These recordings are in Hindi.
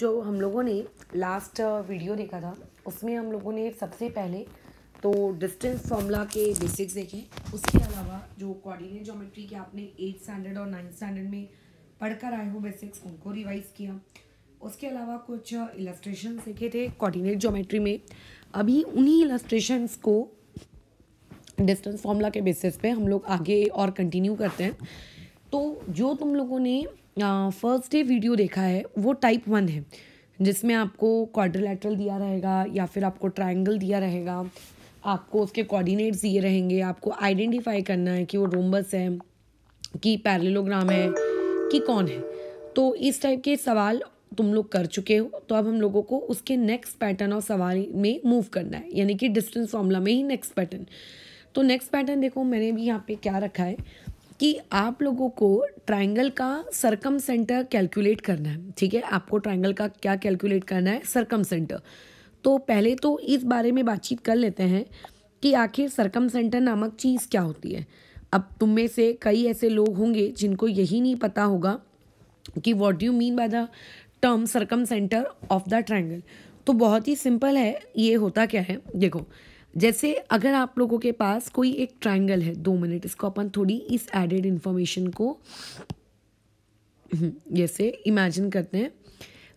जो हम लोगों ने लास्ट वीडियो uh, देखा था उसमें हम लोगों ने सबसे पहले तो डिस्टेंस फॉर्मूला के बेसिक्स देखे उसके अलावा जो कोऑर्डिनेट जोमेट्री के आपने एट स्टैंडर्ड और नाइन्थ स्टैंडर्ड में पढ़कर आए हो बेसिक्स उनको रिवाइज़ किया उसके अलावा कुछ इलस्ट्रेशन uh, सीखे थे कोऑर्डिनेट जोमेट्री में अभी उन्हीं इलस्ट्रेशंस को डिस्टेंस फॉर्मूला के बेसिस पे हम लोग आगे और कंटिन्यू करते हैं तो जो तुम लोगों ने फर्स्ट डे वीडियो देखा है वो टाइप वन है जिसमें आपको क्वाड्रिलेटरल दिया रहेगा या फिर आपको ट्रायंगल दिया रहेगा आपको उसके कोऑर्डिनेट्स दिए रहेंगे आपको आइडेंटिफाई करना है कि वो रोमबस है कि पैरेलोग्राम है कि कौन है तो इस टाइप के सवाल तुम लोग कर चुके हो तो अब हम लोगों को उसके नेक्स्ट पैटर्न और सवाल में मूव करना है यानी कि डिस्टेंस फॉर्मूला में ही नेक्स्ट पैटर्न तो नेक्स्ट पैटर्न देखो मैंने भी यहाँ पे क्या रखा है कि आप लोगों को ट्राइंगल का सरकम सेंटर कैलकुलेट करना है ठीक है आपको ट्राइंगल का क्या कैलकुलेट करना है सरकम सेंटर तो पहले तो इस बारे में बातचीत कर लेते हैं कि आखिर सरकम सेंटर नामक चीज़ क्या होती है अब तुम में से कई ऐसे लोग होंगे जिनको यही नहीं पता होगा कि what do mean by the term circumcentre of the triangle तो बहुत ही सिंपल है ये होता क्या है देखो जैसे अगर आप लोगों के पास कोई एक ट्रायंगल है दो मिनट इसको अपन थोड़ी इस एडेड इन्फॉर्मेशन को हम्म, जैसे इमेजिन करते हैं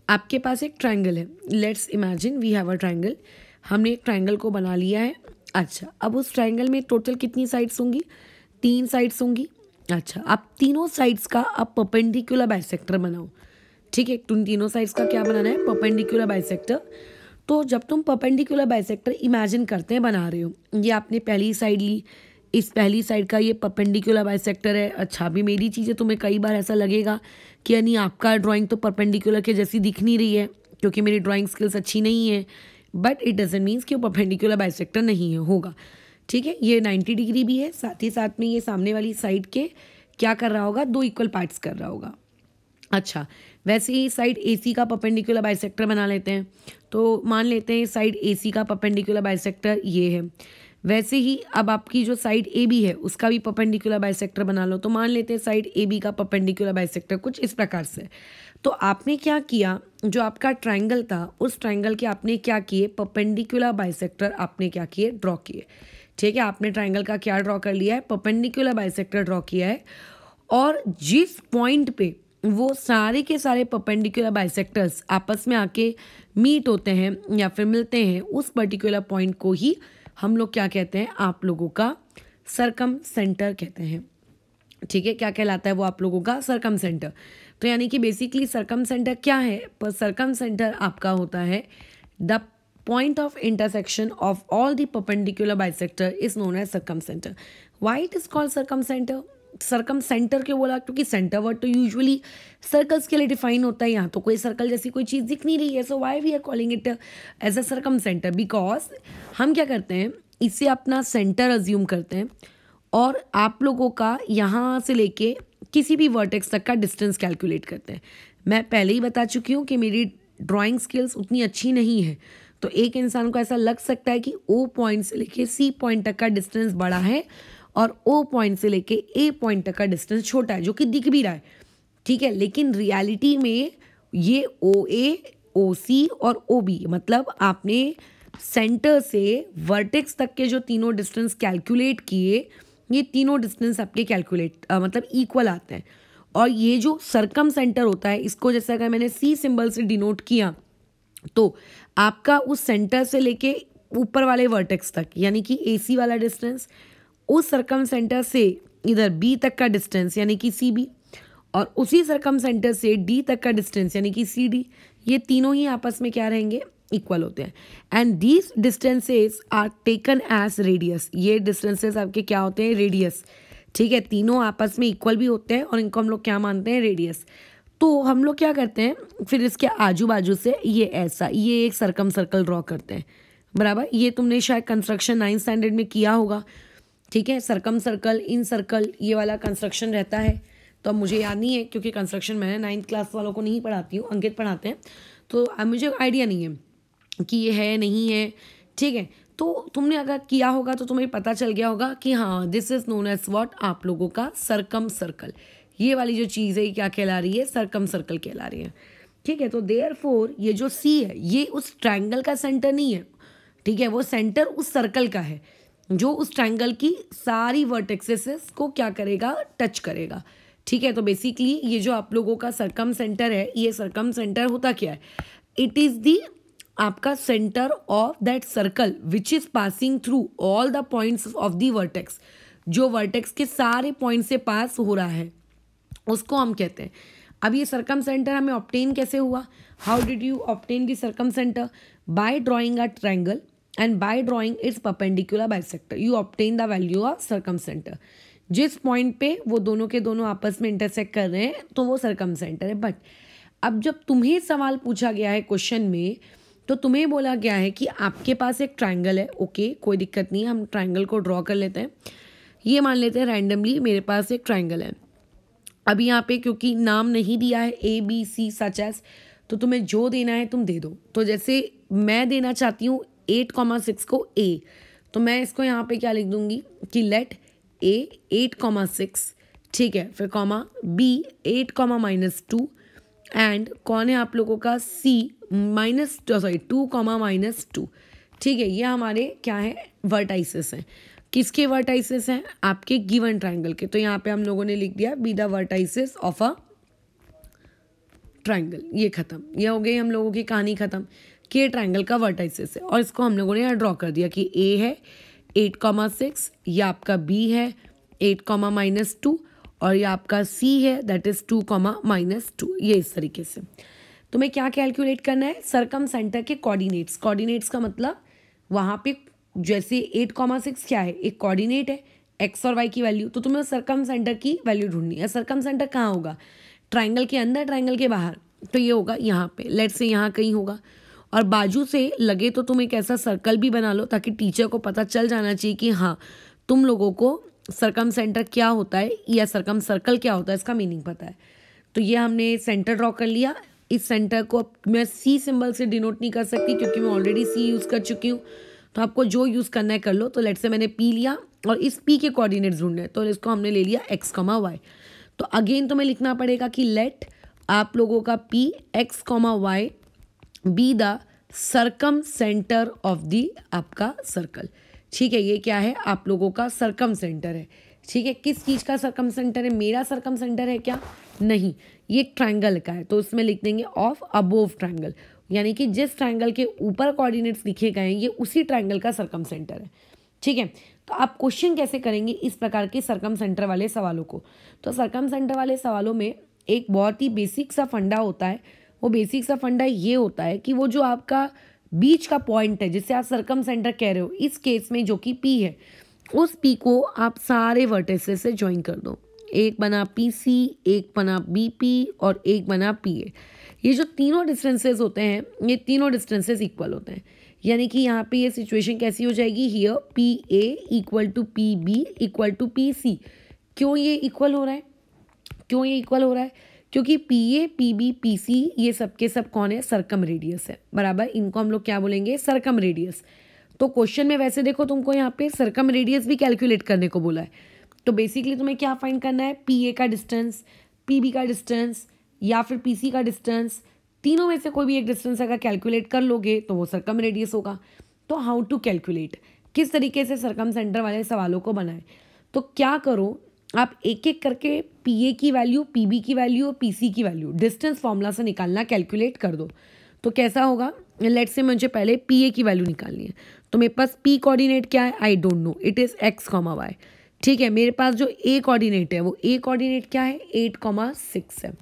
आपके पास एक ट्रायंगल है let's imagine we have a triangle हमने एक ट्रायंगल को बना लिया है अच्छा अब उस ट्रायंगल में टोटल कितनी साइड्स होंगी तीन साइड्स होंगी अच्छा आप तीनों साइड्स का आप परपेंडिकुलर बाइसेक्टर बनाओ ठीक है तुम तो तीनों साइड्स का क्या बनाना है पर्पेंडिकुलर बाइसेक्टर तो जब तुम पपेंडिकुलर बाइसेक्टर इमेजिन करते हैं बना रहे हो ये आपने पहली साइड ली इस पहली साइड का ये परपेंडिकुलर बाइसेक्टर है अच्छा भी मेरी चीज़ें तुम्हें कई बार ऐसा लगेगा कि यानी आपका ड्राइंग तो परपेंडिकुलर के जैसी दिख नहीं रही है क्योंकि मेरी ड्राइंग स्किल्स अच्छी नहीं है बट इट डजेंट मीन्स कि वो परपेंडिकुलर बाइसेक्टर नहीं है होगा ठीक है ये नाइन्टी डिग्री भी है साथ ही साथ में ये सामने वाली साइड के क्या कर रहा होगा दो इक्वल पार्ट्स कर रहा होगा अच्छा वैसे ही साइड ए सी का परपेंडिकुलर बाइसेक्टर बना लेते हैं तो मान लेते हैं साइड ए सी का परपेंडिकुलर बाइसेक्टर ये है वैसे ही अब आपकी जो साइड ए बी है उसका भी पपेंडिकुलर बाइसेक्टर बना लो तो मान लेते हैं साइड ए बी का परपेंडिकुलर बाइसेक्टर कुछ इस प्रकार से तो आपने क्या किया जो आपका ट्राइंगल था उस ट्राइंगल के आपने क्या किए परपेंडिकुलर बाइसेक्टर आपने क्या किए ड्रॉ किए ठीक है आपने ट्राइंगल का क्या ड्रॉ कर लिया है परपेंडिकुलर बाइसेक्टर ड्रॉ किया है और जिस पॉइंट पे वो सारे के सारे परपेंडिकुलर बाइसेक्टर्स आपस में आके मीट होते हैं या फिर मिलते हैं उस पर्टिकुलर पॉइंट को ही हम लोग क्या कहते हैं आप लोगों का सरकम सेंटर कहते हैं ठीक है क्या कहलाता है वो आप लोगों का सरकम सेंटर तो यानी कि बेसिकली सरकम सेंटर क्या है पर सरकम सेंटर आपका होता है the point of intersection of all all the perpendicular is known known circumcentre Why is called circumcentre circumcentre क्यों बोला क्योंकि सेंटर वर्ड तो यूजुअली सर्कल्स के लिए डिफाइन होता है यहाँ तो कोई सर्कल जैसी कोई चीज़ दिख नहीं रही है so why we are calling it as a circumcentre because हम क्या करते हैं इसे अपना सेंटर अज्यूम करते हैं और आप लोगों का यहाँ से लेके किसी भी वर्टेक्स तक का डिस्टेंस कैलकुलेट करते हैं मैं पहले ही बता चुकी हूँ कि मेरी ड्राइंग स्किल्स उतनी अच्छी नहीं है तो एक इंसान को ऐसा लग सकता है कि ओ पॉइंट से लेके सी पॉइंट तक का डिस्टेंस बड़ा है और ओ पॉइंट से लेके ए पॉइंट तक का डिस्टेंस छोटा है जो कि दिख भी रहा है ठीक है लेकिन रियलिटी में ये ओ ए ओ सी और ओ बी मतलब आपने सेंटर से वर्टेक्स तक के जो तीनों डिस्टेंस कैलकुलेट किए ये तीनों डिस्टेंस आपके कैलकुलेट मतलब इक्वल आते हैं और ये जो सरकम सेंटर होता है इसको जैसे अगर मैंने सी सिंबल से डिनोट किया तो आपका उस सेंटर से लेके ऊपर वाले वर्टेक्स तक यानी कि ए वाला डिस्टेंस उस सरकम सेंटर से इधर बी तक का डिस्टेंस यानी कि सी बी और उसी सरकम सेंटर से डी तक का डिस्टेंस यानी कि सी डी ये तीनों ही आपस में क्या रहेंगे इक्वल होते हैं and these distances are taken as radius ये डिस्टेंसेज आपके क्या होते हैं रेडियस ठीक है तीनों आपस में इक्वल भी होते हैं और इनको हम लोग क्या मानते हैं रेडियस तो हम लोग क्या करते हैं फिर इसके आजू बाजू से ये ऐसा ये एक सर्कम सर्कल ड्रॉ करते हैं बराबर ये तुमने शायद कंस्ट्रक्शन नाइन्थ स्टैंडर्ड में किया होगा ठीक है सरकम सर्कल इन सर्कल ये वाला कंस्ट्रक्शन रहता है तो अब मुझे याद नहीं है क्योंकि कंस्ट्रक्शन मैंने नाइन्थ क्लास वालों को नहीं पढ़ाती हूँ अंकित पढ़ाते हैं तो अब मुझे आइडिया नहीं है कि ये है नहीं है ठीक है तो तुमने अगर किया होगा तो तुम्हें पता चल गया होगा कि हाँ this is known as what आप लोगों का सरकम सर्कल ये वाली जो चीज़ है ये क्या कहला रही है सरकम सर्कल कहला रही है ठीक है तो देयर फोर ये जो सी है ये उस ट्राइंगल का सेंटर नहीं है ठीक है वो सेंटर उस सर्कल का है जो उस ट्रायंगल की सारी वर्टेक्सेस को क्या करेगा टच करेगा ठीक है तो बेसिकली ये जो आप लोगों का सरकम सेंटर है ये सरकम सेंटर होता क्या है इट इज़ दी आपका centre of that circle which is passing through all the points of the vertex जो वर्टेक्स के सारे पॉइंट से पास हो रहा है उसको हम कहते हैं अब ये सरकम सेंटर हमें ऑप्टेन कैसे हुआ how did you obtain the circumcentre by drawing a triangle and by drawing its perpendicular bisector you obtain the value of circumcenter जिस पॉइंट पे वो दोनों के दोनों आपस में इंटरसेक्ट कर रहे हैं तो वो सेंटर है बट अब जब तुम्हें सवाल पूछा गया है क्वेश्चन में तो तुम्हें बोला गया है कि आपके पास एक ट्रायंगल है ओके कोई दिक्कत नहीं है हम ट्रायंगल को ड्रॉ कर लेते हैं ये मान लेते हैं रैंडमली मेरे पास एक ट्राइंगल है अब यहाँ पे क्योंकि नाम नहीं दिया है A B C such as तो तुम्हें जो देना है तुम दे दो तो जैसे मैं देना चाहती हूँ एट कॉमा सिक्स को ए तो मैं इसको यहाँ पे क्या लिख दूंगी कि let A eight comma six ठीक है फिर comma B eight comma minus two and कौन है आप लोगों का C minus sorry two comma minus two ठीक है ये हमारे क्या है वर्टाइसिस हैं किसके वर्टाइसिस हैं आपके गिवन ट्राइंगल के तो यहाँ पे हम लोगों ने लिख दिया be the vertices of a triangle ये खत्म ये हो गई हम लोगों की कहानी खत्म के ट्राइंगल का वर्टाइसिस है और इसको हम लोगों ने यहाँ ड्रॉ कर दिया कि ए है एट कॉमा सिक्स ये आपका बी है एट कॉमा माइनस टू और ये आपका सी है that is two comma minus two ये इस तरीके से तो मैं क्या कैलकुलेट करना है सरकम सेंटर के कोऑर्डिनेट्स कोऑर्डिनेट्स का मतलब वहाँ पे जैसे एट कॉमा सिक्स क्या है एक कोऑर्डिनेट है एक्स और वाई की वैल्यू तो तुम्हें सरकम सेंटर की वैल्यू ढूंढनी है सरकम सेंटर कहाँ होगा ट्राइंगल के अंदर ट्राइंगल के बाहर तो ये होगा यहाँ पे लेट से यहाँ कहीं होगा और बाजू से लगे तो तुम एक ऐसा सर्कल भी बना लो ताकि टीचर को पता चल जाना चाहिए कि हाँ तुम लोगों को सरकम सेंटर क्या होता है या सरकम सर्कल क्या होता है इसका मीनिंग पता है तो ये हमने सेंटर ड्रॉ कर लिया इस सेंटर को मैं सी सिंबल से डिनोट नहीं कर सकती क्योंकि मैं ऑलरेडी सी यूज़ कर चुकी हूँ तो आपको जो यूज़ करना है कर लो तो लेट से मैंने पी लिया और इस पी के कोऑर्डिनेट्स ढूंढने तो इसको हमने ले लिया एक्स कॉमा वाई तो अगेन तो मैं लिखना पड़ेगा कि लेट आप लोगों का P X comma Y be the circumcentre of the आपका सर्कल ठीक है ये क्या है आप लोगों का सरकम सेंटर है ठीक है किस चीज़ का सरकम सेंटर है मेरा सरकम सेंटर है क्या नहीं ये ट्रायंगल का है तो उसमें लिख देंगे ऑफ अबोव ट्रायंगल यानी कि जिस ट्रायंगल के ऊपर कोऑर्डिनेट्स लिखे गए हैं ये उसी ट्रायंगल का सरकम सेंटर है ठीक है तो आप क्वेश्चन कैसे करेंगे इस प्रकार के सरकम सेंटर वाले सवालों को तो सरकम सेंटर वाले सवालों में एक बहुत ही बेसिक सा फंडा होता है वो बेसिक सा फंडा ये होता है कि वो जो आपका बीच का पॉइंट है जिसे आप सरकम सेंटर कह रहे हो इस केस में जो कि पी है उस पी को आप सारे वर्टेसेस से ज्वाइन कर दो एक बना पी सी एक बना बी पी और एक बना पी ए ये जो तीनों डिस्टेंसेज होते हैं ये तीनों डिस्टेंसेज इक्वल होते हैं यानी कि यहाँ पे ये सिचुएशन कैसी हो जाएगी here P A equal to P B equal to P C क्यों ये इक्वल हो रहा है क्यों ये इक्वल हो रहा है क्योंकि P A P B P C ये सब के सब कौन है सरकम रेडियस है बराबर इनको हम लोग क्या बोलेंगे सरकम रेडियस तो क्वेश्चन में वैसे देखो तुमको यहाँ पे सरकम रेडियस भी कैलकुलेट करने को बोला है तो बेसिकली तुम्हें क्या फाइंड करना है पी ए का डिस्टेंस पी बी का डिस्टेंस या फिर पी सी का डिस्टेंस तीनों में से कोई भी एक डिस्टेंस अगर कैलकुलेट कर लोगे तो वो सरकम रेडियस होगा तो हाउ टू कैलकुलेट किस तरीके से सरकम सेंटर वाले सवालों को बनाए तो क्या करो आप एक एक करके पी ए की वैल्यू पी बी की वैल्यू और पी सी की वैल्यू डिस्टेंस फॉर्मूला से निकालना कैलकुलेट कर दो तो कैसा होगा लेट से मुझे पहले पी ए की वैल्यू निकालनी है तो मेरे पास पी कोऑर्डिनेट क्या है I don't know it is x comma y ठीक है मेरे पास जो ए कोऑर्डिनेट है वो ए कोऑर्डिनेट क्या है एट कॉमा सिक्स है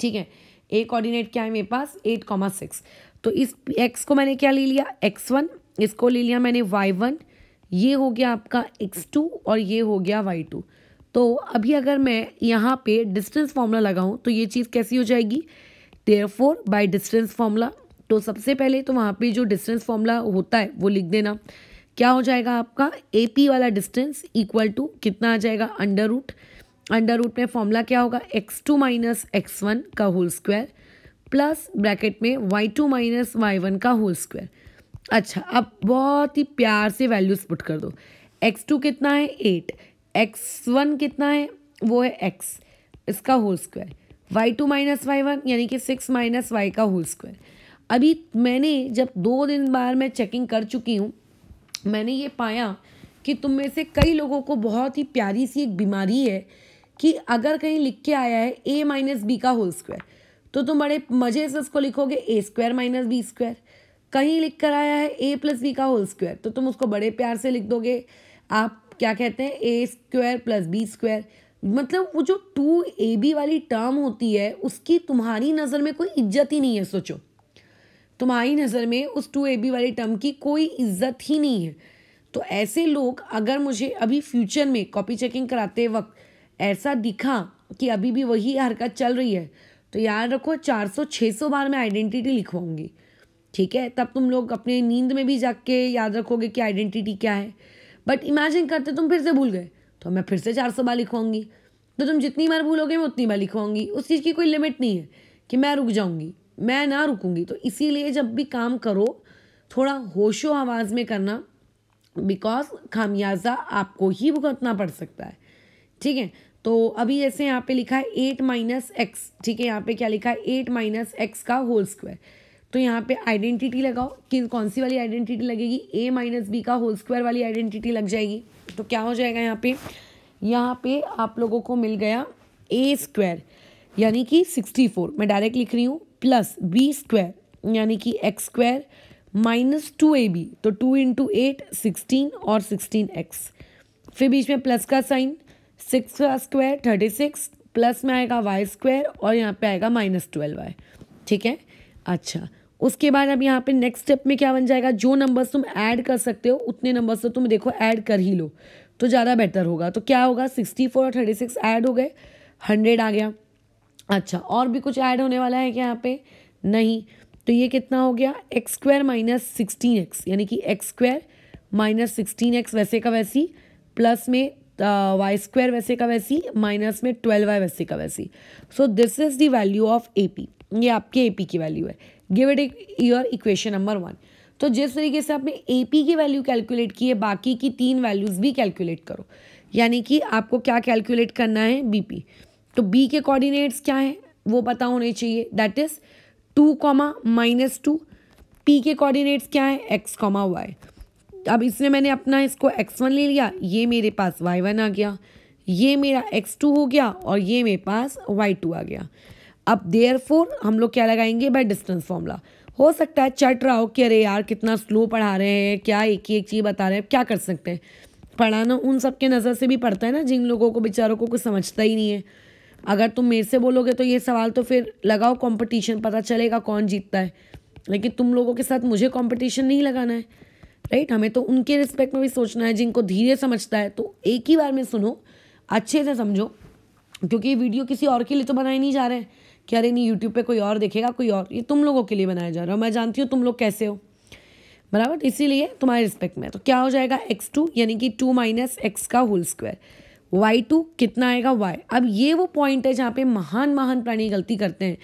ठीक है ए कोऑर्डिनेट क्या है मेरे पास एट कॉमा सिक्स तो इस एक्स को मैंने क्या ले लिया एक्स वन इसको ले लिया मैंने वाई वन ये हो गया आपका एक्स टू और ये हो गया वाई टू तो अभी अगर मैं यहाँ पे डिस्टेंस फॉर्मूला लगाऊँ तो ये चीज़ कैसी हो जाएगी therefore by distance formula तो सबसे पहले तो वहाँ पे जो डिस्टेंस फॉर्मूला होता है वो लिख देना क्या हो जाएगा आपका ए पी वाला डिस्टेंस इक्वल टू कितना आ जाएगा अंडर रूट अंडर रूट में फॉर्मूला क्या होगा x two minus x one का होल स्क्वायर प्लस ब्रैकेट में y two minus y one का होल स्क्वायर अच्छा अब बहुत ही प्यार से वैल्यूज पुट कर दो एक्स टू कितना है एट एक्स वन कितना है वो है एक्स इसका whole square y two minus y one यानी कि सिक्स माइनस वाई का होल स्क्वायर अभी मैंने जब दो दिन बार मैं चेकिंग कर चुकी हूँ मैंने ये पाया कि तुम में से कई लोगों को बहुत ही प्यारी सी एक बीमारी है कि अगर कहीं लिख के आया है ए माइनस बी का होल स्क्वायर तो तुम बड़े मज़े से उसको लिखोगे a square minus b square कहीं लिख कर आया है ए प्लस बी का होल स्क्वायर तो तुम उसको बड़े प्यार से लिख दोगे आप क्या कहते हैं a square plus b square मतलब वो जो टू ए बी वाली टर्म होती है उसकी तुम्हारी नज़र में कोई इज्जत ही नहीं है सोचो तुम्हारी नज़र में उस टू ए बी वाली टर्म की कोई इज्जत ही नहीं है तो ऐसे लोग अगर मुझे अभी फ्यूचर में कॉपी चेकिंग कराते वक्त ऐसा दिखा कि अभी भी वही हरकत चल रही है तो याद रखो चार सौ छः सौ बार मैं आइडेंटिटी लिखवाऊंगी ठीक है तब तुम लोग अपने नींद में भी जाग के याद रखोगे कि आइडेंटिटी क्या है बट इमेजिन करते तुम फिर से भूल गए तो मैं फिर से चार सौ बार लिखवाऊंगी तो तुम जितनी बार भूलोगे मैं उतनी बार लिखवाऊंगी उस चीज़ की कोई लिमिट नहीं है कि मैं रुक जाऊंगी मैं ना रुकूंगी तो इसीलिए जब भी काम करो थोड़ा होशो आवाज़ में करना बिकॉज खामियाजा आपको ही भुगतना पड़ सकता है ठीक है तो अभी जैसे यहाँ पे लिखा है एट माइनस एक्स ठीक है यहाँ पे क्या लिखा है एट माइनस एक्स का होल स्क्वायर तो यहाँ पे आइडेंटिटी लगाओ कि कौन सी वाली आइडेंटिटी लगेगी ए माइनस बी का होल स्क्वायर वाली आइडेंटिटी लग जाएगी तो क्या हो जाएगा यहाँ पे यहाँ पे आप लोगों को मिल गया ए स्क्वायर यानी कि सिक्सटी फोर मैं डायरेक्ट लिख रही हूँ प्लस बी स्क्वायर यानी कि x square minus two a b तो टू इंटू एट सिक्सटीन और सिक्सटीन एक्स फिर बीच में प्लस का साइन सिक्स का स्क्वायर थर्टी सिक्स प्लस में आएगा वाई स्क्वायर और यहाँ पे आएगा माइनस ट्वेल्व वाई ठीक है अच्छा उसके बाद अब यहाँ पे नेक्स्ट स्टेप में क्या बन जाएगा जो नंबर्स तुम ऐड कर सकते हो उतने नंबर्स तो तुम देखो ऐड कर ही लो तो ज़्यादा बेटर होगा तो क्या होगा सिक्सटी फोर और थर्टी सिक्स ऐड हो गए हंड्रेड आ गया अच्छा और भी कुछ ऐड होने वाला है क्या यहाँ पे नहीं तो ये कितना हो गया x square minus sixteen x यानी कि x square minus sixteen x वैसे का वैसी प्लस में वाई स्क्वायर वैसे का वैसी माइनस में ट्वेल्व वाई वैसे का वैसी so this is the value of A P ये आपके ए पी की वैल्यू है give it your equation number one तो जिस तरीके से आपने ए पी की वैल्यू कैलकुलेट की है बाकी की तीन वैल्यूज़ भी कैलकुलेट करो यानी कि आपको क्या कैलकुलेट करना है बी पी तो बी के कोऑर्डिनेट्स क्या हैं वो पता होने चाहिए that is two comma minus two P के कोऑर्डिनेट्स क्या हैं एक्स कॉमा वाई अब इसमें मैंने अपना इसको एक्स वन ले लिया ये मेरे पास वाई वन आ गया ये मेरा एक्स टू हो गया और ये मेरे पास वाई टू आ गया अब देयर फोर हम लोग क्या लगाएंगे बाय डिस्टेंस फॉर्मूला हो सकता है चट रहा हो कि अरे यार कितना स्लो पढ़ा रहे हैं क्या एक ही एक चीज़ बता रहे हैं क्या कर सकते हैं पढ़ाना उन सब के नज़र से भी पड़ता है ना जिन लोगों को बेचारों को कुछ समझता ही नहीं है अगर तुम मेरे से बोलोगे तो ये सवाल तो फिर लगाओ कंपटीशन पता चलेगा कौन जीतता है लेकिन तुम लोगों के साथ मुझे कंपटीशन नहीं लगाना है राइट हमें तो उनके रिस्पेक्ट में भी सोचना है जिनको धीरे समझता है तो एक ही बार में सुनो अच्छे से समझो क्योंकि ये वीडियो किसी और के लिए तो बनाए नहीं जा रहे हैं कि अरे नहीं यूट्यूब पे कोई और देखेगा कोई और ये तुम लोगों के लिए बनाया जा रहा है मैं जानती हूँ तुम लोग कैसे हो बराबर इसीलिए तुम्हारे रिस्पेक्ट में तो क्या हो जाएगा एक्स टू यानी कि टू माइनस एक्स का होल स्क्वायर वाई टू कितना आएगा वाई अब ये वो पॉइंट है जहाँ पे महान महान प्राणी गलती करते हैं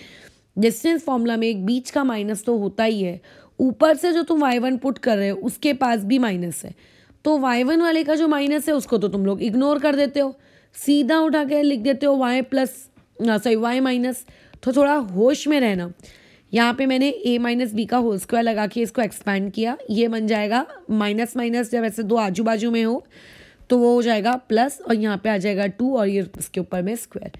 डिस्टेंस फॉर्मूला में एक बीच का माइनस तो होता ही है ऊपर से जो तुम वाई वन पुट कर रहे हो उसके पास भी माइनस है तो वाई वन वाले का जो माइनस है उसको तो तुम लोग इग्नोर कर देते हो सीधा उठा के लिख देते हो y plus sorry y minus तो थोड़ा होश में रहना यहाँ पे मैंने ए माइनस बी का होल स्क्वायर लगा के इसको एक्सपैंड किया ये बन जाएगा माइनस माइनस जब ऐसे दो आजू बाजू में हो तो वो हो जाएगा प्लस और यहाँ पे आ जाएगा टू और ये इसके ऊपर में स्क्वायर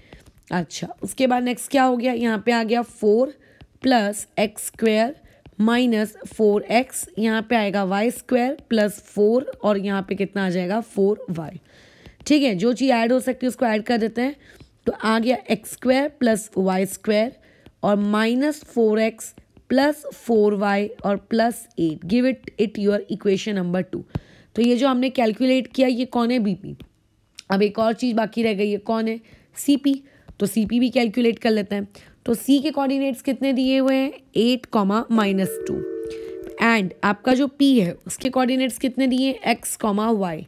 अच्छा उसके बाद नेक्स्ट क्या हो गया यहाँ पे आ गया four plus x square minus four x यहाँ पर आएगा वाई स्क्वायर प्लस फोर और यहाँ पे कितना आ जाएगा फोर वाई ठीक है जो चीज़ ऐड हो सकती है उसको ऐड कर देते हैं तो आ गया x square plus y square और minus four x plus four y और plus eight give it it your equation number two तो ये जो हमने कैलकुलेट किया ये कौन है बी अब एक और चीज़ बाकी रह गई है कौन है सी तो सी पी भी कैलकुलेट कर लेते हैं तो सी के कोऑर्डिनेट्स कितने दिए हुए हैं eight comma minus two and आपका जो पी है उसके कोऑर्डिनेट्स कितने दिए एक्स कॉमा वाई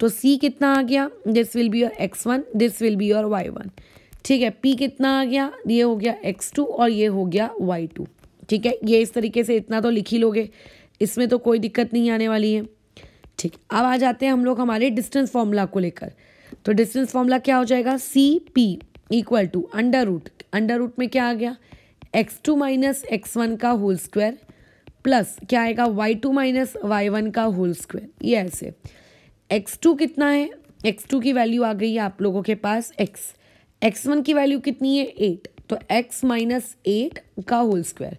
तो सी कितना आ गया this will be your x one this will be your y one ठीक है पी कितना आ गया ये हो गया एक्स टू और ये हो गया वाई टू ठीक है ये इस तरीके से इतना तो लिख ही लोगे इसमें तो कोई दिक्कत नहीं आने वाली है ठीक अब आ जाते हैं हम लोग हमारे डिस्टेंस फॉर्मूला को लेकर तो डिस्टेंस फॉर्मूला क्या हो जाएगा C P equal to under root under root में क्या आ गया x two minus x one का होल स्क्वायर प्लस क्या आएगा y two minus y one का होल स्क्वायर ये ऐसे एक्स टू कितना है एक्स टू की वैल्यू आ गई है आप लोगों के पास एक्स एक्स वन की वैल्यू कितनी है एट तो एक्स माइनस एट का होल स्क्वायर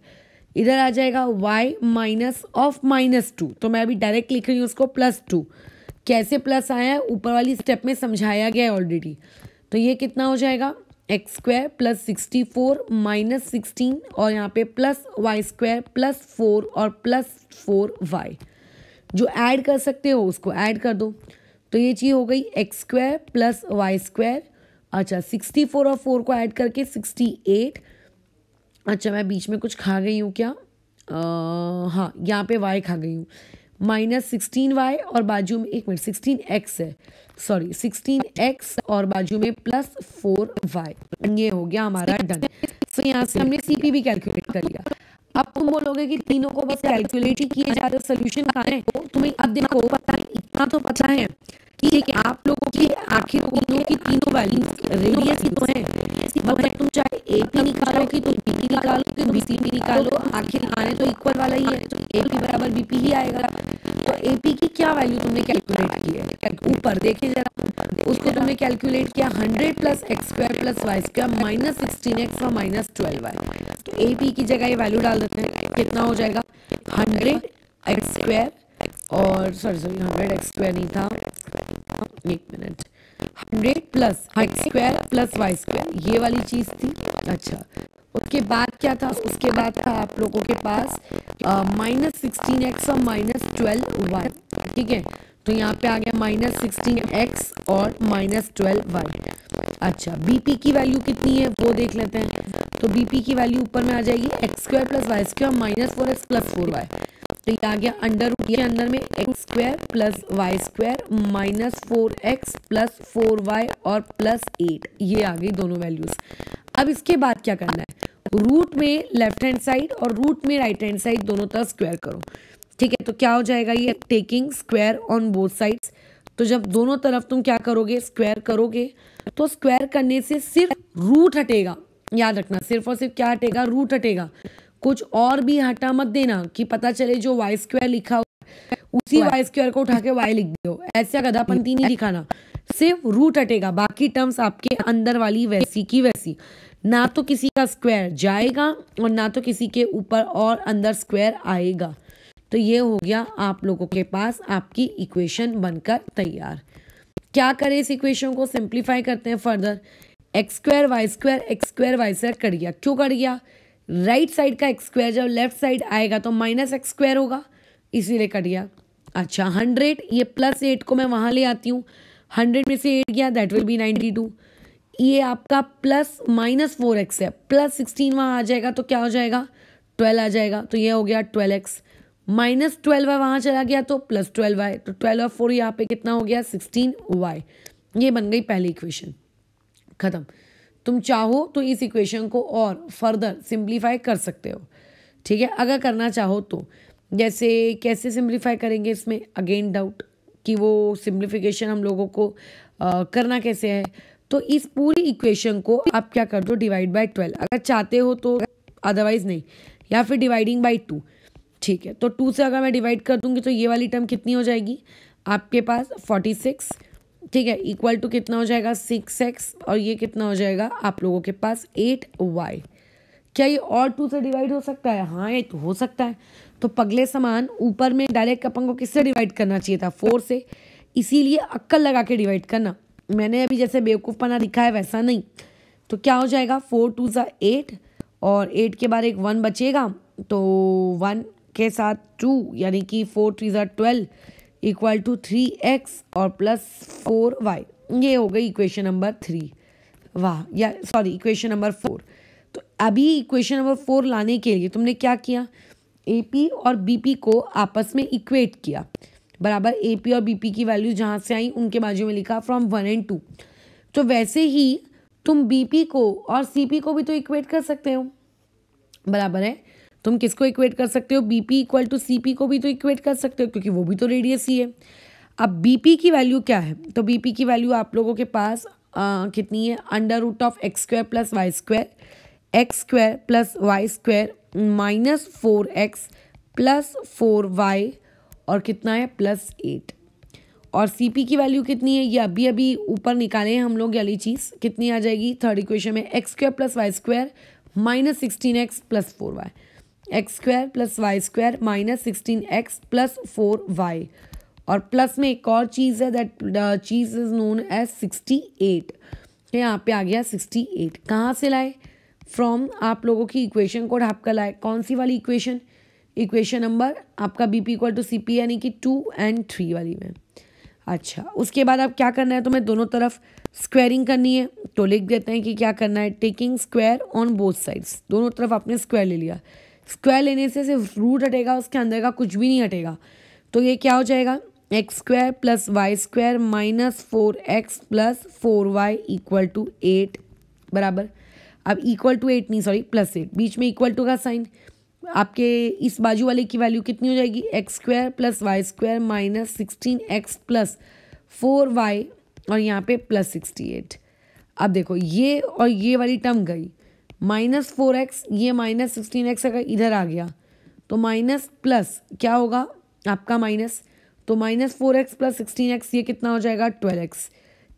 इधर आ जाएगा Y minus of minus two तो मैं अभी डायरेक्ट लिख रही हूँ उसको प्लस टू कैसे प्लस आया है ऊपर वाली स्टेप में समझाया गया है ऑलरेडी तो ये कितना हो जाएगा x square plus sixty four minus sixteen और यहाँ पे plus y square plus four और प्लस फोर वाई जो ऐड कर सकते हो उसको ऐड कर दो तो ये चीज़ हो गई x square plus y square अच्छा सिक्सटी फोर और फोर को ऐड करके सिक्सटी एट अच्छा मैं बीच में कुछ खा गई हूँ क्या आ, हाँ यहाँ पे वाई खा गई हूँ माइनस सिक्सटीन वाई और बाजू में एक मिनट सिक्सटीन एक्स है सॉरी सिक्सटीन एक्स और बाजू में प्लस फोर वाई ये हो गया हमारा डन सो यहाँ से हमने सीपी भी कैलकुलेट कर लिया अब तुम बोलोगे कि तीनों को बस कैलकुलेट ही किए जा रहे सोल्यूशन कहाँ है तो तुम्हें अब देखो पता है इतना तो पता है कि आप लोगों की आखिर तीनों की तीनों वैल्यू रेडियस ही तो है तो मतलब तुम चाहे एक ही निकालो कि तुम निकालो कि बीसी भी निकालो आखिर आने तो इक्वल वाला ही है तो ए पी बराबर बी पी ही आएगा तो ए पी की क्या वैल्यू तुमने कैलकुलेट की है ऊपर देखिए जरा उसको तुमने कैलकुलेट किया hundred plus x square plus y square minus sixteen x और माइनस ट्वेल्व वाई तो ए पी की जगह ये वैल्यू डाल देते हैं कितना हो जाएगा हंड्रेड एक्स स्क्वायर और sorry sorry hundred x square नहीं था एक minute hundred plus x square plus y square ये वाली चीज थी अच्छा उसके बाद क्या था उसके बाद था आप लोगों के पास माइनस सिक्सटीन एक्स और माइनस ट्वेल्व वाई ठीक है तो यहाँ पे आ गया माइनस सिक्सटीन एक्स और माइनस ट्वेल्व वाई अच्छा बीपी की वैल्यू कितनी है वो देख लेते हैं तो बीपी की वैल्यू ऊपर में आ जाएगी x square plus y square minus four x plus four y तो ये आ गया अंडर रूट के अंदर में x square plus y square minus four x plus four y और प्लस एट ये आ गई दोनों वैल्यूज अब इसके बाद क्या करना है रूट में लेफ्ट हैंड साइड और रूट में राइट हैंड साइड दोनों तरफ स्क्वायर करो ठीक है तो क्या हो जाएगा ये taking square on both sides तो जब दोनों तरफ तुम क्या करोगे स्क्वायर करोगे तो स्क्वायर करने से सिर्फ रूट हटेगा याद रखना सिर्फ और सिर्फ क्या हटेगा रूट हटेगा कुछ और भी हटा मत देना कि पता चले जो वाई स्क्वायर लिखा हुआ उसी वाई स्क्वायर को उठा के वाई लिख दो ऐसा गधापंथी नहीं दिखाना सिर्फ रूट हटेगा बाकी टर्म्स आपके अंदर वाली वैसी की वैसी ना तो किसी का स्क्वायर जाएगा और ना तो किसी के ऊपर और अंदर स्क्वायर आएगा तो ये हो गया आप लोगों के पास आपकी इक्वेशन बनकर तैयार क्या करें इस इक्वेशन को सिंप्लीफाई करते हैं further x square y square x square y square cut गया क्यों कट गया राइट साइड का एक्स स्क्वायर जब लेफ्ट साइड आएगा तो माइनस एक्स स्क्वायर होगा इसीलिए कट गया अच्छा हंड्रेड ये प्लस एट को मैं वहाँ ले आती हूँ हंड्रेड में से एट गया that will be ninety two ये आपका प्लस माइनस फोर एक्स है प्लस सिक्सटीन वहाँ आ जाएगा तो क्या हो जाएगा ट्वेल्व आ जाएगा तो ये हो गया twelve x minus twelve y वहाँ चला गया तो प्लस ट्वेल्व वाई तो ट्वेल्व और फोर यहाँ पे कितना हो गया सिक्सटीन वाई ये बन गई पहली इक्वेशन ख़त्म तुम चाहो तो इस इक्वेशन को और फर्दर सिंप्लीफाई कर सकते हो ठीक है अगर करना चाहो तो जैसे कैसे सिंप्लीफाई करेंगे इसमें अगेन डाउट कि वो सिंप्लीफिकेशन हम लोगों को आ, करना कैसे है तो इस पूरी इक्वेशन को आप क्या कर दो डिवाइड बाई ट्वेल्व अगर चाहते हो तो अदरवाइज नहीं या फिर डिवाइडिंग बाई टू ठीक है तो टू से अगर मैं डिवाइड कर दूंगी तो ये वाली टर्म कितनी हो जाएगी आपके पास फोर्टी सिक्स ठीक है इक्वल टू कितना हो जाएगा सिक्स एक्स और ये कितना हो जाएगा आप लोगों के पास एट वाई क्या ये और टू से डिवाइड हो सकता है हाँ ये तो हो सकता है तो पगले समान ऊपर में डायरेक्ट अपन को किससे डिवाइड करना चाहिए था फोर से इसीलिए अक्कल लगा के डिवाइड करना मैंने अभी जैसे बेवकूफ़ पना लिखा है वैसा नहीं तो क्या हो जाएगा फोर टू ज़ा एट और एट के बाद एक वन बचेगा तो वन के साथ टू यानी कि फोर थ्री ज़ा twelve equal to three x और प्लस फोर वाई ये हो गई इक्वेशन नंबर थ्री वाह या सॉरी इक्वेशन नंबर फोर तो अभी इक्वेशन नंबर फोर लाने के लिए तुमने क्या किया ए पी और बी पी को आपस में इक्वेट किया बराबर ए पी और बी पी की वैल्यू जहाँ से आई उनके बाजू में लिखा फ्रॉम वन एंड टू तो वैसे ही तुम बी पी को और सी पी को भी तो इक्वेट कर सकते हो बराबर है तुम किसको इक्वेट कर सकते हो B P equal to C P को भी तो इक्वेट कर सकते हो क्योंकि वो भी तो रेडियस ही है अब बी पी की वैल्यू क्या है तो बी पी की वैल्यू आप लोगों के पास आ, कितनी है under root of x square plus y square x square plus y square minus four x plus four y और कितना है प्लस एट और सी पी की वैल्यू कितनी है ये अभी अभी ऊपर निकाले हैं हम लोग वाली चीज़ कितनी आ जाएगी थर्ड इक्वेशन में x square plus y square minus sixteen x plus four y x square plus y square minus sixteen x plus four y और प्लस में एक और चीज़ है दैट चीज़ is known as sixty eight यहाँ पे आ गया सिक्सटी एट कहाँ से लाए फ्रॉम आप लोगों की इक्वेशन को ढाप कर लाए कौन सी वाली इक्वेशन इक्वेशन नंबर आपका B P equal to C P यानी कि टू एंड थ्री वाली में अच्छा उसके बाद आप क्या करना है तो मैं दोनों तरफ स्क्वायरिंग करनी है तो लिख देते हैं कि क्या करना है taking square on both sides दोनों तरफ आपने स्क्वायर ले लिया स्क्वायर लेने से सिर्फ रूट हटेगा उसके अंदर का कुछ भी नहीं हटेगा तो ये क्या हो जाएगा x square plus y square minus four x plus four y equal to eight बराबर अब इक्वल टू एट नहीं सॉरी प्लस एट बीच में इक्वल टू का साइन आपके इस बाजू वाले की वैल्यू कितनी हो जाएगी x square plus y square minus sixteen x plus four y और यहाँ पे प्लस सिक्सटी एट अब देखो ये और ये वाली टर्म गई माइनस फोर एक्स ये माइनस सिक्सटीन एक्स अगर इधर आ गया तो माइनस प्लस क्या होगा आपका माइनस तो minus four x plus sixteen x ये कितना हो जाएगा ट्वेल्व एक्स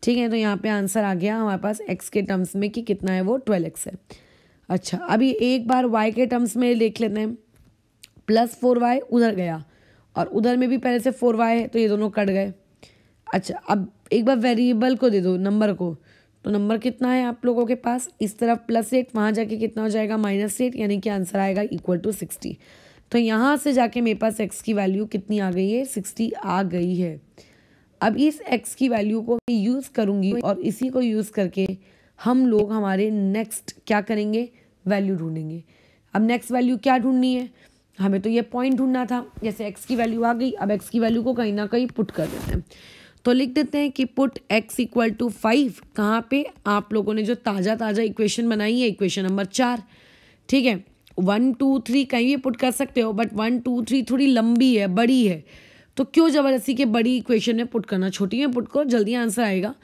ठीक है तो यहाँ पे आंसर आ गया हमारे पास एक्स के टर्म्स में कि कितना है वो ट्वेल्व एक्स है अच्छा अभी एक बार वाई के टर्म्स में देख लेते हैं प्लस फोर वाई उधर गया और उधर में भी पहले से फोर वाई है तो ये दोनों कट गए अच्छा अब एक बार वेरिएबल को दे दो नंबर को तो नंबर कितना है आप लोगों के पास इस तरफ प्लस एट वहाँ जाके कितना हो जाएगा माइनस एट यानी कि आंसर आएगा इक्वल टू सिक्सटी तो यहाँ से जाके मेरे पास एक्स की वैल्यू कितनी आ गई है सिक्सटी आ गई है अब इस एक्स की वैल्यू को मैं यूज़ करूँगी और इसी को यूज़ करके हम लोग हमारे नेक्स्ट क्या करेंगे वैल्यू ढूंढेंगे अब नेक्स्ट वैल्यू क्या ढूंढनी है हमें तो ये पॉइंट ढूंढना था जैसे एक्स की वैल्यू आ गई अब एक्स की वैल्यू को कहीं ना कहीं पुट कर देते हैं तो लिख देते हैं कि put x equal to five कहाँ पे आप लोगों ने जो ताज़ा ताज़ा इक्वेशन बनाई है इक्वेशन नंबर चार ठीक है वन टू थ्री कहीं भी पुट कर सकते हो बट वन टू थ्री थोड़ी लंबी है बड़ी है तो क्यों ज़बरदस्ती के बड़ी इक्वेशन में पुट करना छोटी में पुट करो जल्दी आंसर आएगा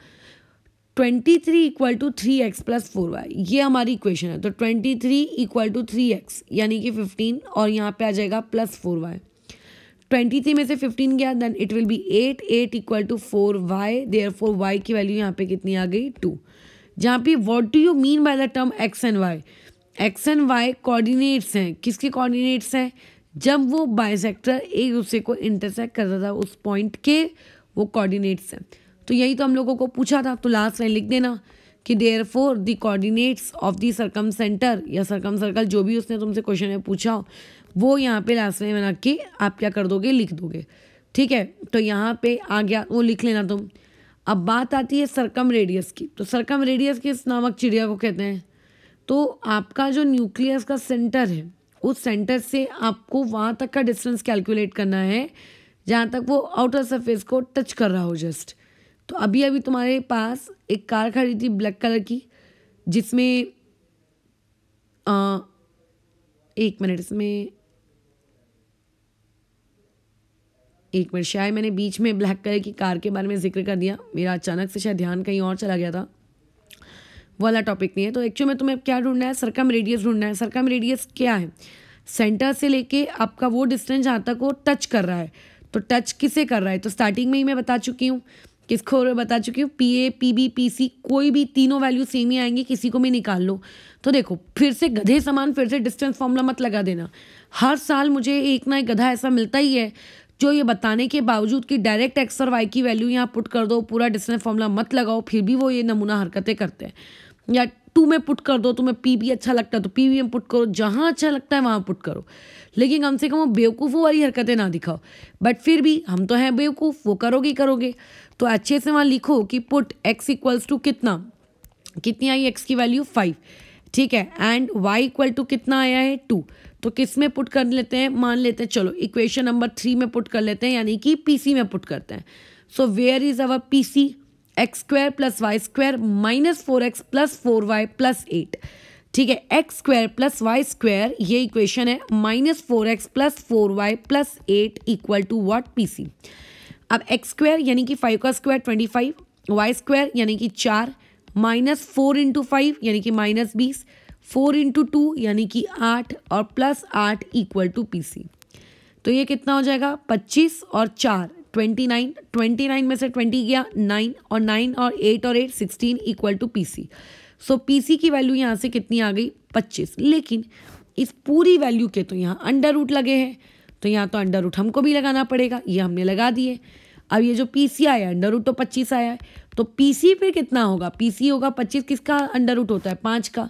twenty three equal to three x plus four y ये हमारी इक्वेशन है तो twenty three equal to three x यानी कि फिफ्टीन और यहाँ पे आ जाएगा plus four y twenty three में से फिफ्टीन गया then it will be eight eight equal to four y therefore y की वैल्यू यहाँ पे कितनी आ गई टू जहाँ पे what do you mean by the term x and y x and y coordinates हैं किसके कोऑर्डिनेट्स हैं जब वो बायसेक्टर एक दूसरे को इंटरसेक्ट करता था उस पॉइंट के वो कोऑर्डिनेट्स हैं तो यही तो हम लोगों को पूछा था तो लास्ट में लिख देना कि therefore the coordinates of the circumcentre या सरकम सर्कल जो भी उसने तुमसे क्वेश्चन में पूछा हो वो यहाँ पे लास्ट में बना के आप क्या कर दोगे लिख दोगे ठीक है तो यहाँ पे आ गया वो लिख लेना तुम अब बात आती है सरकम रेडियस की तो सरकम रेडियस किस नामक चिड़िया को कहते हैं तो आपका जो न्यूक्लियस का सेंटर है उस सेंटर से आपको वहाँ तक का डिस्टेंस कैलकुलेट करना है जहाँ तक वो आउटर सरफेस को टच कर रहा हो जस्ट तो अभी अभी तुम्हारे पास एक कार खड़ी थी ब्लैक कलर की जिसमें आ, एक मिनट इसमें एक मिनट शायद मैंने बीच में ब्लैक कलर की कार के बारे में जिक्र कर दिया मेरा अचानक से शायद ध्यान कहीं और चला गया था वाला टॉपिक नहीं है तो एक्चुअल में तुम्हें क्या ढूंढना है सरकम रेडियस ढूंढना है सरकम रेडियस क्या है सेंटर से लेके आपका वो डिस्टेंस जहाँ तक वो टच कर रहा है तो टच किसे कर रहा है तो स्टार्टिंग में ही मैं बता चुकी हूँ किसको बता चुकी हूँ P A P B P C कोई भी तीनों वैल्यू सेम ही आएंगी किसी को भी निकाल लो तो देखो फिर से गधे समान फिर से डिस्टेंस फॉर्मूला मत लगा देना हर साल मुझे एक ना एक गधा ऐसा मिलता ही है जो ये बताने के बावजूद कि डायरेक्ट एक्स और वाई की वैल्यू यहाँ पुट कर दो पूरा डिस्टेंस फॉर्मूला मत लगाओ फिर भी वो ये नमूना हरकतें करते हैं या टू में पुट कर दो तुम्हें पी भी अच्छा लगता है तो पी वी में पुट करो जहाँ अच्छा लगता है वहाँ पुट करो लेकिन कम से कम वो बेवकूफ़ों वाली हरकतें ना दिखाओ बट फिर भी हम तो हैं बेवकूफ़ वो करोगे करोगे तो अच्छे से वहाँ लिखो कि पुट एक्स इक्वल्स टू कितना कितनी आई एक्स की वैल्यू फाइव ठीक है एंड वाई इक्वल टू कितना आया है टू तो किस में पुट कर लेते हैं मान लेते हैं चलो इक्वेशन नंबर थ्री में पुट कर लेते हैं यानी कि पीसी में पुट करते हैं so where is our PC x square plus y square minus four x plus four y plus eight ठीक है x square plus y square ये इक्वेशन है minus four x plus four y plus eight equal to what P C अब एक्स स्क्वायर यानी कि फाइव का square twenty five y square यानी कि चार माइनस फोर इंटू फाइव यानी कि माइनस बीस फोर इंटू टू यानी कि आठ और प्लस आठ इक्वल टू पी सी तो ये कितना हो जाएगा पच्चीस और चार ट्वेंटी नाइन ट्वेंटी नाइन में से ट्वेंटी गया नाइन और नाइन और एट और eight sixteen equal to P C so P C की वैल्यू यहाँ से कितनी आ गई पच्चीस लेकिन इस पूरी वैल्यू के तो यहाँ अंडर रूट लगे हैं तो यहाँ तो अंडर रूट हमको भी लगाना पड़ेगा ये हमने लगा दिए अब ये जो पी सी आया अंडर रूट तो पच्चीस आया है तो पी सी पे कितना होगा पी सी होगा पच्चीस किसका अंडर रूट होता है पाँच का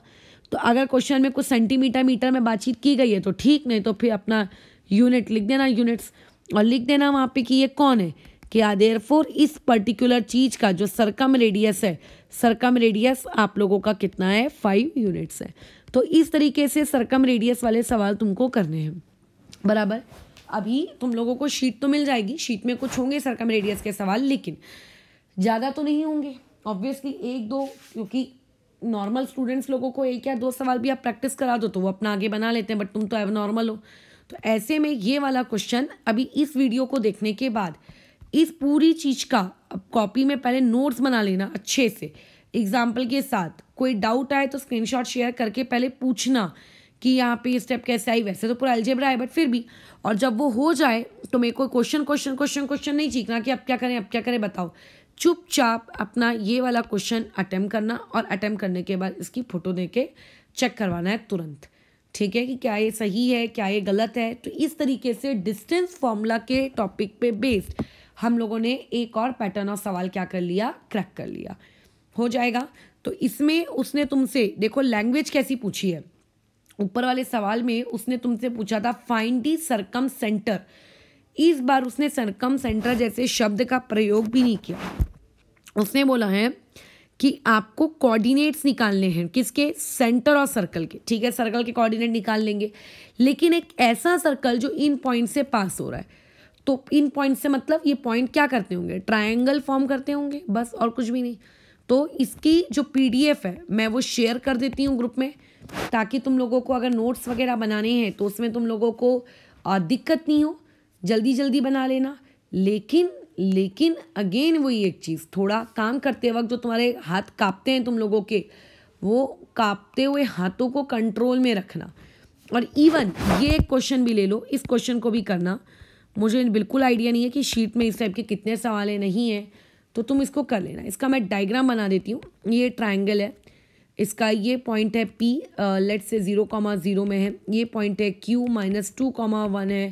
तो अगर क्वेश्चन में कुछ सेंटीमीटर मीटर में बातचीत की गई है तो ठीक नहीं तो फिर अपना यूनिट लिख देना यूनिट्स और लिख देना वहाँ पे कि ये कौन है कि आदेर फोर इस पर्टिकुलर चीज का जो सरकम रेडियस है सरकम रेडियस आप लोगों का कितना है फाइव यूनिट्स है तो इस तरीके से सरकम रेडियस वाले सवाल तुमको करने हैं बराबर अभी तुम लोगों को शीट तो मिल जाएगी शीट में कुछ होंगे सरकम रेडियस के सवाल लेकिन ज़्यादा तो नहीं होंगे ऑब्वियसली एक दो क्योंकि नॉर्मल स्टूडेंट्स लोगों को एक या दो सवाल भी आप प्रैक्टिस करा दो तो वो अपना आगे बना लेते हैं बट तुम तो एव नॉर्मल हो तो ऐसे में ये वाला क्वेश्चन अभी इस वीडियो को देखने के बाद इस पूरी चीज़ का अब कॉपी में पहले नोट्स बना लेना अच्छे से एग्जाम्पल के साथ कोई डाउट आए तो स्क्रीनशॉट शेयर करके पहले पूछना कि यहाँ पे ये स्टेप कैसे आई वैसे तो पूरा एल्जेब्रा है बट फिर भी और जब वो हो जाए तो मेरे को क्वेश्चन क्वेश्चन क्वेश्चन क्वेश्चन नहीं सीखना कि अब क्या करें अब क्या करें बताओ चुपचाप अपना ये वाला क्वेश्चन अटैम्प करना और अटैम्प करने के बाद इसकी फ़ोटो दे के चेक करवाना है तुरंत ठीक है कि क्या ये सही है क्या ये गलत है तो इस तरीके से डिस्टेंस फॉर्मूला के टॉपिक पे बेस्ड हम लोगों ने एक और पैटर्न और सवाल क्या कर लिया क्रैक कर लिया हो जाएगा तो इसमें उसने तुमसे देखो लैंग्वेज कैसी पूछी है ऊपर वाले सवाल में उसने तुमसे पूछा था फाइंड दी सरकम सेंटर इस बार उसने सरकम सेंटर जैसे शब्द का प्रयोग भी नहीं किया उसने बोला है कि आपको कोऑर्डिनेट्स निकालने हैं किसके सेंटर और सर्कल के ठीक है सर्कल के कोऑर्डिनेट निकाल लेंगे लेकिन एक ऐसा सर्कल जो इन पॉइंट से पास हो रहा है तो इन पॉइंट से मतलब ये पॉइंट क्या करते होंगे ट्रायंगल फॉर्म करते होंगे बस और कुछ भी नहीं तो इसकी जो पीडीएफ है मैं वो शेयर कर देती हूँ ग्रुप में ताकि तुम लोगों को अगर नोट्स वगैरह बनाने हैं तो उसमें तुम लोगों को दिक्कत नहीं हो जल्दी जल्दी बना लेना लेकिन लेकिन अगेन वही एक चीज़ थोड़ा काम करते वक्त जो तुम्हारे हाथ कांपते हैं तुम लोगों के वो कांपते हुए हाथों को कंट्रोल में रखना और इवन ये एक क्वेश्चन भी ले लो इस क्वेश्चन को भी करना मुझे बिल्कुल आइडिया नहीं है कि शीट में इस टाइप के कितने सवाल नहीं हैं तो तुम इसको कर लेना इसका मैं डायग्राम बना देती हूँ ये ट्राइंगल है इसका ये पॉइंट है P let's say zero comma zero में है ये पॉइंट है Q minus two comma one है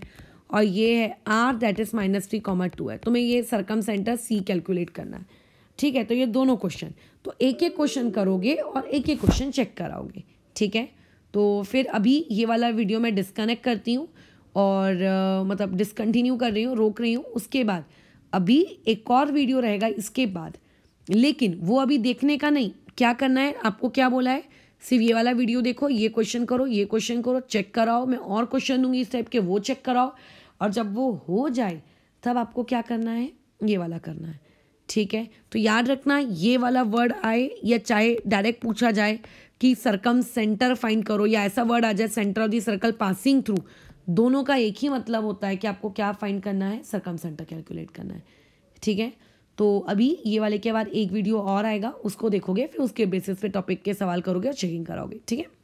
और ये है R that is minus three comma two है तुम्हें ये सरकम सेंटर सी कैलकुलेट करना है ठीक है तो ये दोनों क्वेश्चन तो एक एक क्वेश्चन करोगे और एक एक क्वेश्चन चेक कराओगे ठीक है तो फिर अभी ये वाला वीडियो मैं डिस्कनेक्ट करती हूँ और uh, मतलब डिसकंटिन्यू कर रही हूँ रोक रही हूँ उसके बाद अभी एक और वीडियो रहेगा इसके बाद लेकिन वो अभी देखने का नहीं क्या करना है आपको क्या बोला है सिर्फ ये वाला वीडियो देखो ये क्वेश्चन करो ये क्वेश्चन करो चेक कराओ मैं और क्वेश्चन दूंगी इस टाइप के वो चेक कराओ और जब वो हो जाए तब आपको क्या करना है ये वाला करना है ठीक है तो याद रखना ये वाला वर्ड आए या चाहे डायरेक्ट पूछा जाए कि सरकम सेंटर फाइंड करो या ऐसा वर्ड आ जाए centre of the circle passing through दोनों का एक ही मतलब होता है कि आपको क्या फाइंड करना है सरकम सेंटर कैलकुलेट करना है ठीक है तो अभी ये वाले के बाद एक वीडियो और आएगा उसको देखोगे फिर उसके बेसिस पे टॉपिक के सवाल करोगे और चेकिंग कराओगे ठीक है